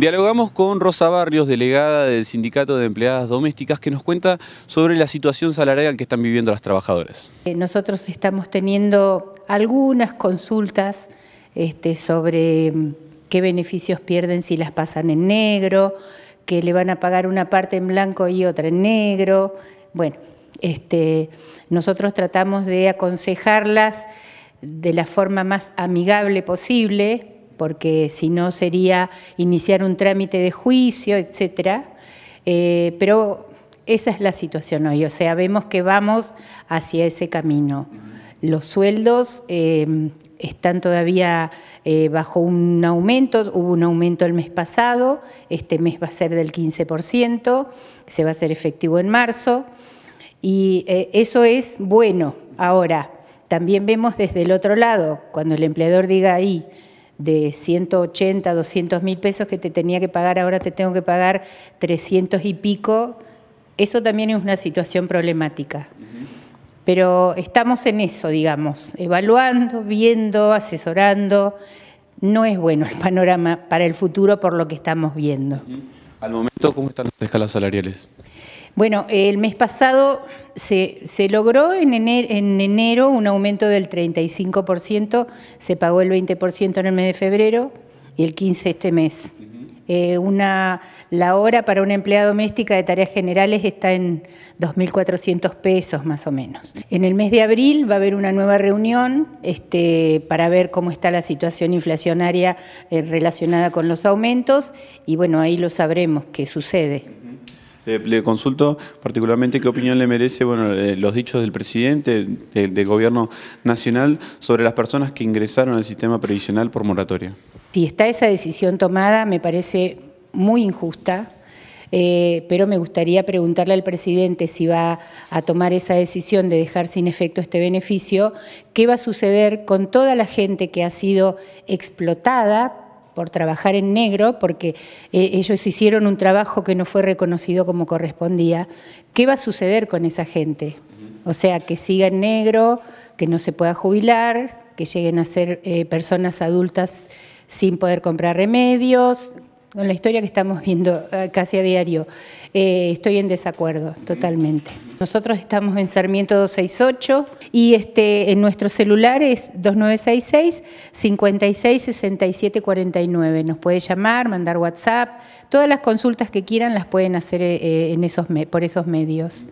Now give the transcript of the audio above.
Dialogamos con Rosa Barrios, delegada del Sindicato de Empleadas Domésticas, que nos cuenta sobre la situación salarial que están viviendo las trabajadoras. Eh, nosotros estamos teniendo algunas consultas este, sobre mm, qué beneficios pierden si las pasan en negro, que le van a pagar una parte en blanco y otra en negro. Bueno, este, nosotros tratamos de aconsejarlas de la forma más amigable posible porque si no sería iniciar un trámite de juicio, etc. Eh, pero esa es la situación hoy, o sea, vemos que vamos hacia ese camino. Los sueldos em, están todavía eh, bajo un aumento, hubo un aumento el mes pasado, este mes va a ser del 15%, se va a hacer efectivo en marzo, y eh, eso es bueno. Ahora, también vemos desde el otro lado, cuando el empleador diga ahí, de 180, 200 mil pesos que te tenía que pagar, ahora te tengo que pagar 300 y pico, eso también es una situación problemática. Pero estamos en eso, digamos, evaluando, viendo, asesorando. No es bueno el panorama para el futuro por lo que estamos viendo. Al momento, ¿cómo están las escalas salariales? Bueno, el mes pasado se, logró en enero, un aumento del 35%, se pagó el 20% en el mes de febrero y el 15% este mes. Eh, la hora para una empleada doméstica de tareas generales está en 2.400 pesos más o menos. En el mes de abril va a haber una nueva reunión este, para ver cómo está la situación inflacionaria eh, relacionada con los aumentos y bueno, ahí lo sabremos qué sucede. Eh, le, consulto particularmente qué opinión le merece bueno, eh, los dichos del presidente del, gobierno nacional sobre las personas que ingresaron al sistema previsional por moratoria. Si está esa decisión tomada, me parece muy injusta, eh, pero me gustaría preguntarle al presidente si va a tomar esa decisión de dejar sin efecto este beneficio, qué va a suceder con toda la gente que ha sido explotada por trabajar en negro, porque eh, ellos hicieron un trabajo que no fue reconocido como correspondía, ¿qué va a suceder con esa gente? O sea, que siga en negro, que no se pueda jubilar, que lleguen a ser eh, personas adultas sin poder comprar remedios, con la historia que estamos viendo eh, casi a diario. Eh, estoy en desacuerdo totalmente. Nosotros estamos en Sarmiento 268 y este, en nuestro celular es 2966-566749. Nos puede llamar, mandar WhatsApp, todas las consultas que quieran las pueden hacer eh, en esos, por esos medios.